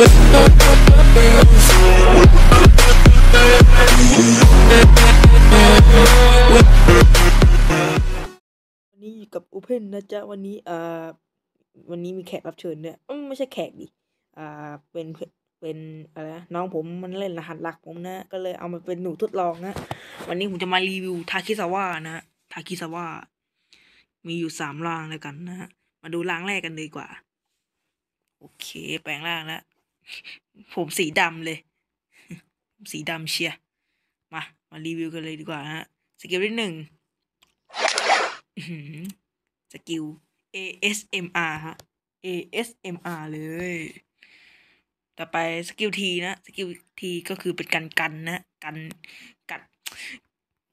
วันนี้อยู่กับอุเพนะจ๊ะ วันนี้อ่าวันนี้มีแขกรับเชิญเนี่ยอไม่ใช่แขกดิ อ่า เป็นเป็นอะไรนะน้องผมมันเล่นรหัสหลักผมนะ ก็เลยเอามาเป็นหนูทดลองนะวันนี้ผมจะมารีวิว ทาคิซาวะนะทาคิซาวะมีอยู่สามรางแล้วกันนะฮะ มาดูรางแรกกันดีกว่า โอเค แปลงร่างแล้วผมสีดำเลย สีดำเชีย มา มารีวิวกันเลยดีกว่าฮะ สกิลที่หนึ่งสกิล ASMR ฮะ ASMR เลย ต่อไปสกิลทีนะ สกิลทีก็คือเป็นการกันนะ กันกัด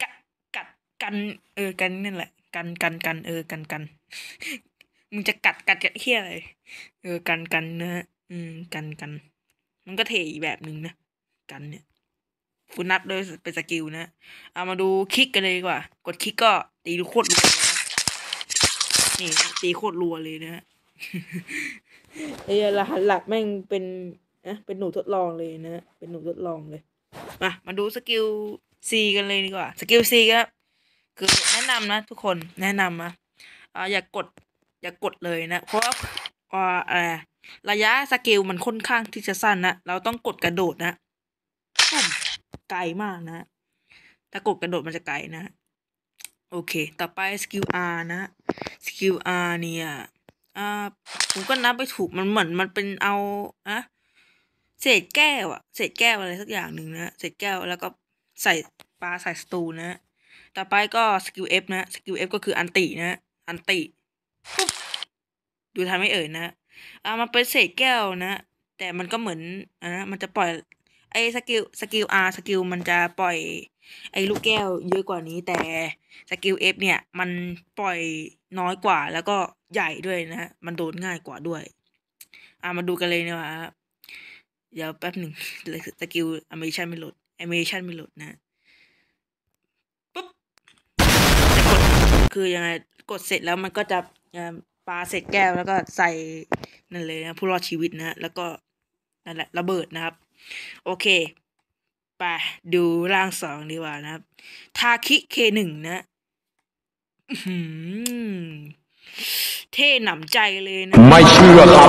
กัด กัดกัน เออ กันนั่นแหละ กัน กัน กัน เออ กัน กัน มึงจะกัดกัดกัดเฮี้ยอะไร เออ กัน กันนะอืมกันกัน มันก็เทอีกแบบหนึ่งนะ กันเนี่ยคุณนับโดยเป็นสกิลนะเอามาดูคลิกกันเลยดีกว่า กดคลิกก็ตีโคตรรัวนี่ตีโคตรรัวเลยนะไอ้รหัสหลักแม่งเป็นนะเป็นหนูทดลองเลยนะเป็นหนูทดลองเลยมามาดูสกิลซีกันเลยดีกว่า สกิลซีก็ คือแนะนำนะ ทุกคนแนะนำนะอ่าอย่ากกด อย่ากกดเลยนะเพราะว่าอ่าระยะสเกลมันค่อนข้างที่จะสั้นนะ เราต้องกดกระโดดนะไกลมากนะ ถ้ากดกระโดดมันจะไกลนะ โอเค ต่อไปสกิล R นะสกิล R เนี่ยอ่าผมก็นับไปถูกมันเหมือนมันเป็นเอาอะเศษแก้วอะเศษแก้วอะไรสักอย่างหนึ่งนะเศษแก้วแล้วก็ใส่ปลาใส่สตูนะต่อไปก็สกิลเอฟนะสกิลเอฟก็คืออันตินะอันติดูทำไม่เอ่ยนะเอามาเป็นเศษแก้วนะแต่มันก็เหมือนนะมันจะปล่อย ไอ้สกิลสกิลอาร์สกิลมันจะปล่อย ไอ้ลูกแก้วเยอะกว่านี้ แต่สกิลเอฟเนี่ย มันปล่อยน้อยกว่าแล้วก็ใหญ่ด้วยนะมันโดนง่ายกว่าด้วย อ่ามาดูกันเลยนะว่าเดี๋ยวแป๊บหนึ่งสกิลอเมชันไม่หลดแอเมชันไม่หลดนะปุ๊บจะกดคือยังไงกดเสร็จแล้วมันก็จะปาเสร็จแก้วแล้วก็ใส่นั่นเลยนะผู้รอดชีวิตนะแล้วก็นั่นแหละระเบิดนะครับ โอเคไป ดูร่างสองดีกว่านะครับทาคิเคหนึ่งนะเท่หนำใจเลยนะไม่เชื่อครับ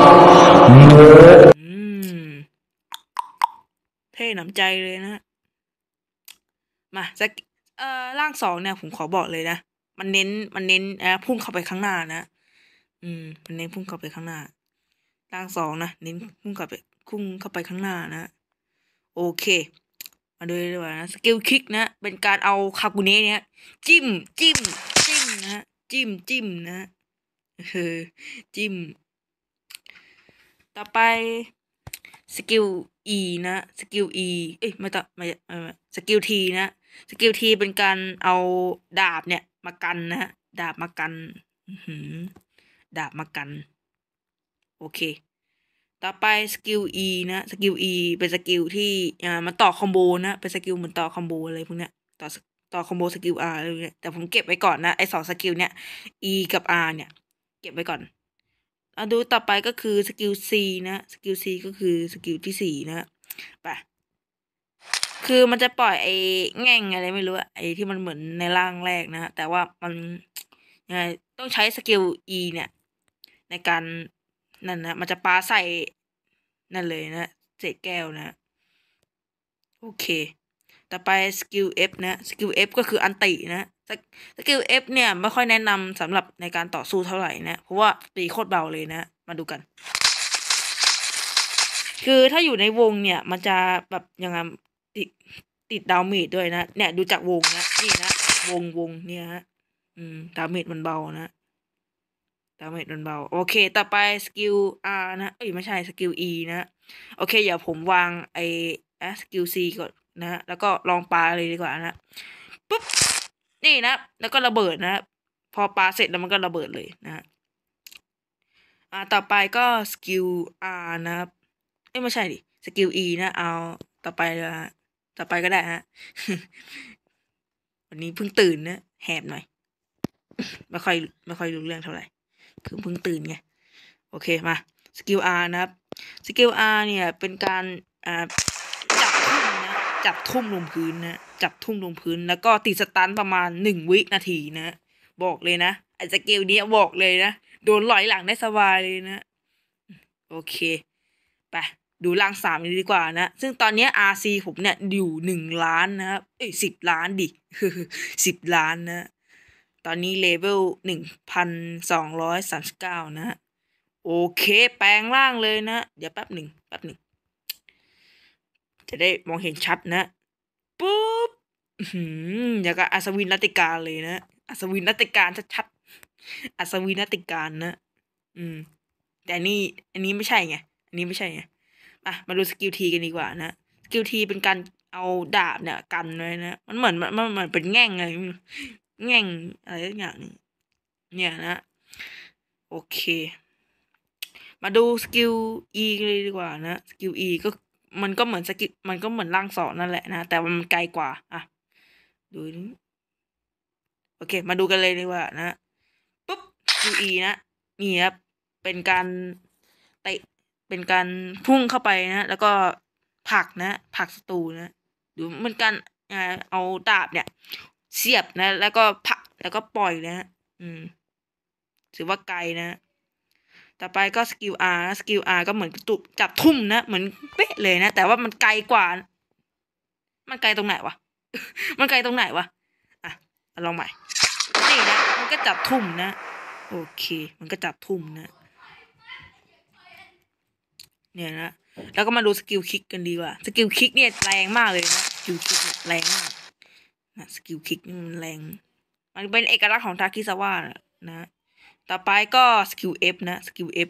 เท่หนำใจเลยนะมาสักเอ่อร่างสองเนี่ยผมขอบอกเลยนะ มันเน้นมันเน้นนะพุ่งเข้าไปข้างหน้านะ อืมมันเน้นพุ่งเข้าไปข้างหน้าล่างสองนะเน้นพุ่งกลับไปพุ่งเข้าไปข้างหน้านะ โอเค มาดูดีกว่านะสกิลคิกนะ เป็นการเอาคากุเนะเนี่ย จิ้ม จิ้ม จิ้ม นะจิ้ม จิ้มนะเออจิ้ม ต่อไปสกิลอีนะสกิลอีเอ้ยไม่ต้องไม่สกิลทีนะสกิลทีเป็นการเอาดาบเนี่ย มากันนะดาบมากันดาบมากันโอเค ต่อไป สกิล E นะ สกิล E เป็นสกิลที่ อ่ามันต่อคอมโบนะ เป็นสกิลเหมือนต่อคอมโบอะไรพวกเนี้ย ต่อต่อคอมโบสกิล R อะไรเนี้ย แต่ผมเก็บไว้ก่อนนะ ไอสองสกิลเนี้ย E กับ R เนี่ย เก็บไว้ก่อนอาดูต่อไปก็คือสกิล C นะ สกิล C ก็คือสกิลที่สี่นะไปคือมันจะปล่อยไอ้แง่งอะไรไม่รู้ไอ้ที่มันเหมือนในร่างแรกนะแต่ว่ามันยังไง ต้องใช้สกิล E เนี่ย ในการนั่นนะมันจะปาใส่ นั่นเลยนะเศษแก้วนะ โอเค ต่อไปสกิลเอฟนะสกิลเอฟก็คืออันตินะสกิลเอฟเนี่ย ไม่ค่อยแนะนำสำหรับในการต่อสู้เท่าไหร่นะ เพราะว่าตีโคตรเบาเลยนะ มาดูกัน คือถ้าอยู่ในวงเนี่ย มันจะแบบยังไงติดติดดาวมีดด้วยนะ เนี่ยดูจากวงนะนี่นะวงวงเนี่ยฮะอืม ดาวมีดมันเบานะตามเมจโดนเบาโอเคต่อไปสกิล R นะเอ้ย ไม่ใช่สกิล E นะโอเคเดี๋ยวผมวางไอ้สกิล C ก่อนนะแล้วก็ลองปลาเลยดีกว่านะปุ๊บนี่นะ แล้วก็ระเบิดนะพอปลาเสร็จแล้วมันก็ระเบิดเลยนะอ่าต่อไปก็สกิล R นะเอ้ยไม่ใช่ดิสกิล E นะเอา ต่อไปละต่อไปก็ได้ฮะวันนี้เพิ่งตื่นนะแหบหน่อยไม่ค่อย ไม่ค่อยรู้เรื่องเท่าไหร่คือเพิ่งตื่นไง โอเคมาสกิลอาร์นะครับสกิลอาร์เนี่ยเป็นการจับทุ่มนะจับทุ่มลงพื้นนะ จับทุ่มลงพื้นแล้วก็ติดสตันประมาณหนึ่งวินาทีนะ บอกเลยนะไอ้สกิลนี้บอกเลยนะ โดนลอยหลังได้สบายเลยนะ โอเค ไปดูล่างสามดีกว่านะ ซึ่งตอนนี้ RC ผมเนี่ยอยู่หนึ่งล้านนะครับ เอ้ยสิบล้านดิสิบล้านนะตอนนี้เลเวลหนึ่งพันสองร้อยสามสิบเก้านะฮะโอเค แปลงร่างเลยนะเดี๋ยวแป๊บหนึ่งแป๊บหนึ่งจะได้มองเห็นชัดนะปุ๊บอย่าวกับอัศวินนาติการเลยนะอัศวินนาติการชัดๆอัศวินนาติการนะ อืม แต่นี่อันนี้ไม่ใช่ไง อันนี้ไม่ใช่ไง อ่ะมาดูสกิลทีกันดีกว่านะสกิลทีเป็นการเอาดาบเนี่ยกันเลยนะมันเหมือนมันเหมือนเป็นแง่งไงแง่งอะไรอย่างนเนี่ยนะ โอเค มาดูสกิล E เลยดีกว่านะสกิล E ก็ มันก็เหมือนสกิลมันก็เหมือนร่างสองนั่นแหละนะ แต่มันไกลกว่า อ่ะ ดูโอเค มาดูกันเลยดีกว่า นะปุ๊บสกิล E นะนี่ครับเป็นการเตะเป็นการพุ่งเข้าไปนะแล้วก็ผักนะผักศัตรูนะหรือมันการเอาดาบเนี่ยเสียบนะ แล้วก็พักแล้วก็ปล่อยนะอืมถือว่าไกลนะต่อไปก็สกิลอานะสกิลอาร์ก็เหมือนตุจับทุ่มนะเหมือนเป๊ะเลยนะ แต่ว่ามันไกลกว่ามันไกลตรงไหนวะมันไกลตรงไหนวะอ่ะลองใหม่นี่นะมันก็จับทุ่มนะโอเค มันก็จับทุ่มนะ เนี่ยนะแล้วก็มาดูสกิลคิกกันดีกว่าสกิลคิกเนี่ยแรงมากเลยนะสกิลคิกแรงมากสกิลคิกมันแรง มันเป็นเอกลักษณ์ของทาคิซาว่านะ ต่อไปก็สกิลเอฟนะ สกิลเอฟ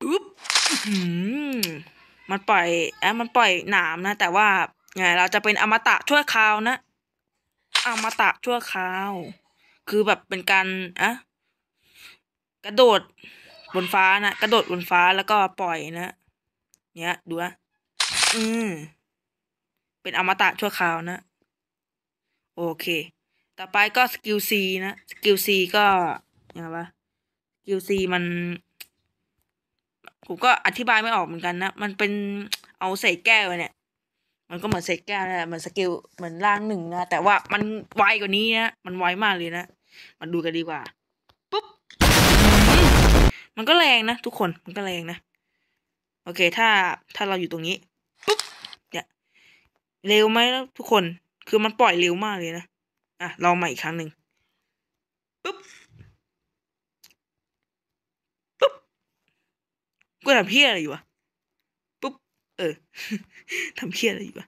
ปุ๊บมันปล่อยอ่ะมันปล่อยหนามนะ แต่ว่า ไง เราจะเป็นอมตะชั่วคราวนะ อมตะชั่วคราว คือแบบเป็นการอะกระโดดบนฟ้านะ กระโดดบนฟ้าแล้วก็ปล่อยนะ เนี้ย ดูนะ อืมเป็นอมตะชั่วคราวนะ โอเค ต่อไปก็สกิลซีนะสกิลซีก็อย่างไรสกิลซีมันผมก็อธิบายไม่ออกเหมือนกันนะ มันเป็นเอาเศษแก้วเนี่ย มันก็เหมือนเศษแก้วนะเหมือนสกิลเหมือนล่างหนึ่งนะแต่ว่ามันไวกว่านี้นะมันไวมากเลยนะมาดูกันดีกว่าปุ๊บมันก็แรงนะทุกคนมันก็แรงนะโอเค ถ้าถ้าเราอยู่ตรงนี้เร็วไหมนะทุกคน คือมันปล่อยเร็วมากเลยนะ อ่ะลองใหม่อีกครั้งหนึ่งปุ๊บปุ๊บกูทำเพี้ยอะไรอยู่วะปุ๊บ เออทำเพี้ยอะไรอยู่วะ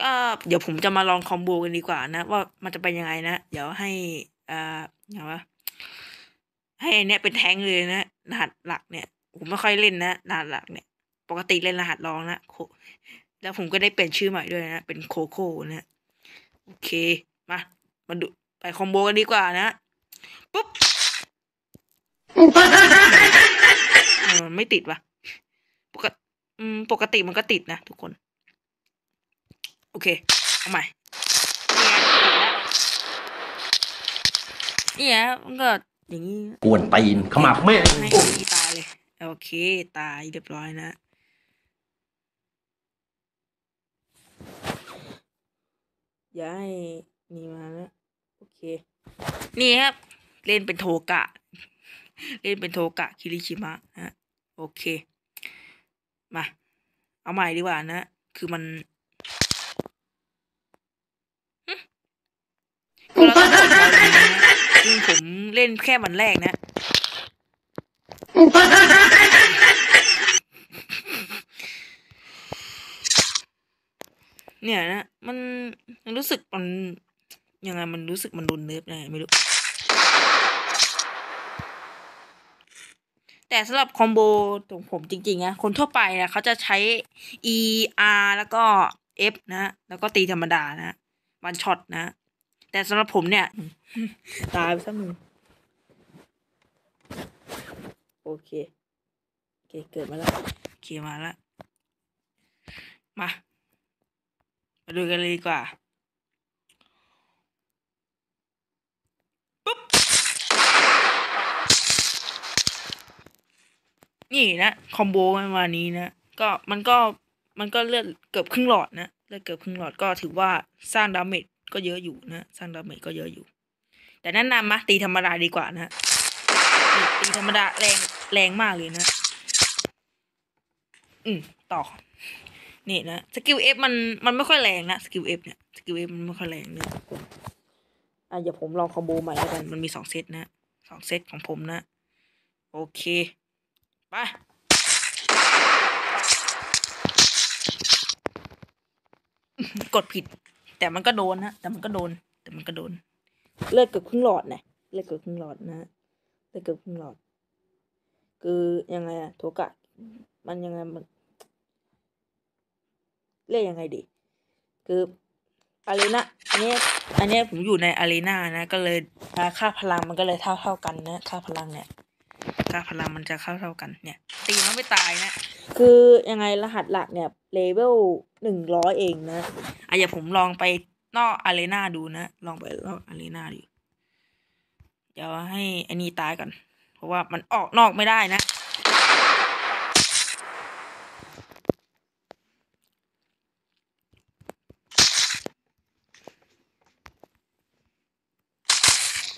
ก็ เดี๋ยวผมจะมาลองคอมโบกันดีกว่า นะว่ามันจะเป็นยังไงนะ เดี๋ยวให้อ่าอย่างว่าให้อันเนี้ยเป็นแทงเลยนะรหัสหลักเนี่ย ผมไม่ค่อยเล่นนะรหัสหลักเนี่ย ปกติเล่นรหัสรองนะแล้วผมก็ได้เปลี่ยนชื่อใหม่ด้วยนะ เป็นโคโค่นะโอเค มา มาดู ไปคอมโบกันดีกว่านะ ปุ๊บไม่ติดวะปกติปกติมันก็ติดนะทุกคน โอเค เอาใหม่ เนี่ยมันก็อย่างนี้กวนตีนเข้ามาแม่ตายเลยโอเค ตายเรียบร้อยนะอย่าให้นี่มาแล้ว โอเค นี่ครับ เล่นเป็นโทกะ เล่นเป็นโทกะ คิริชิมะฮะโอเค มา เอาใหม่ดีกว่านะ คือมันต้องนะจริงผมเล่นแค่วันแรกนะเนี่ยนะ มันรู้สึกมันยังไง มันรู้สึกมันรุนเนิบไงไม่รู้ แต่สำหรับคอมโบของผมจริงๆนะคนทั่วไปนะเขาจะใช้ E R แล้วก็ F นะแล้วก็ตีธรรมดานะวันช็อตนะ แต่สำหรับผมเนี่ย ตายไปสักหนึ่งโอเค โอเค เกิดมาแล้วเค มาแล้ว มามาดูกันเลยดีกว่าปุ๊บนี่นะคอมโบมันมานี้นะ ก็มันก็มันก็เลือดเกือบครึ่งหลอดนะ เลือดเกือบครึ่งหลอดก็ถือว่าสร้างดาเมจก็เยอะอยู่นะ สร้างดาเมจก็เยอะอยู่ แต่นั่นนำมาตีธรรมดาดีกว่านะ ตีธรรมดาแรงแรงมากเลยนะ อืมต่อนี่นะสกิลเอฟมันมันไม่ค่อยแรงนะสกิลเอฟเนี่ยสกิลเอฟมันไม่ค่อยแรงเนี่ยอ่ะเดี๋ยวผมลองคอมโบ ใหม่แล้วกันมันมีสองเซตนะสองเซตของผมนะ โอเคไปกดผิด แต่มันก็โดนนะแต่มันก็โดน แต่มันก็โดน เลือดเกือบครึ่งหลอดนะ เลือดเกือบครึ่งหลอดนะเลือดเกือบครึ่งหลอด คือยังไงอะโถกะมันยังไงมันเรียกยังไงดี คือ อารีนาอันนี้อันนี้ผมอยู่ในอารีนานะ ก็เลย ค่าพลังมันก็เลยเท่าเท่ากันนะ ค่าพลังเนี่ย ค่าพลังมันจะเข้าเท่ากัน เนี่ย ตีมันไม่ตายนะคือยังไงรหัสหลักเนี่ย เลเวลหนึ่งร้อยเองนะอ่ะอย่าผมลองไปนอกอารีนาดูนะ ลองไปนอกอารีนาดูเดี๋ยวให้อันนี้ตายก่อน เพราะว่ามันออกนอกไม่ได้นะ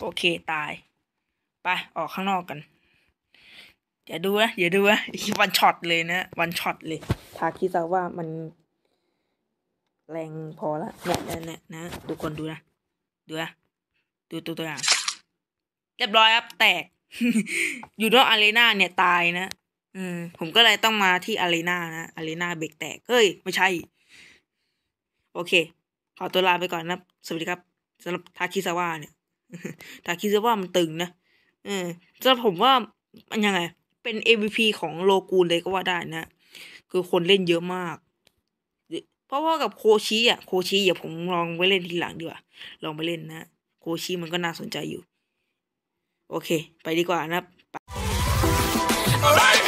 โอเค ตายไปออกข้างนอกกันอย่าดูนะอย่าดูนะวันช็อตเลยนะวันช็อตเลยทาคิดซะว่ามันแรงพอละเนี่ยเนี่ยนะดูคนดูนะดูนะดูตัวตัวอย่างเรียบร้อยครับแตก อยู่ด้วยอารีนาเนี่ยตายนะอืมผมก็เลยต้องมาที่อารีนานะอารีนาเบรกแตกเฮ้ย ไม่ใช่ โอเค ขอตัวลาไปก่อนนะสวัสดีครับสำหรับทาคิซาวะเนี่ยแต่คิดว่ามันตึงนะ เออ จะผมว่ามันยังไง เป็น MVP ของโลกูลเลยก็ว่าได้นะ คือคนเล่นเยอะมาก เพราะว่ากับโคชิอ่ะ โคชิอย่าผมลองไปเล่นทีหลังดีกว่า ลองไปเล่นนะ โคชิมันก็น่าสนใจอยู่ โอเค ไปดีกว่านะครับ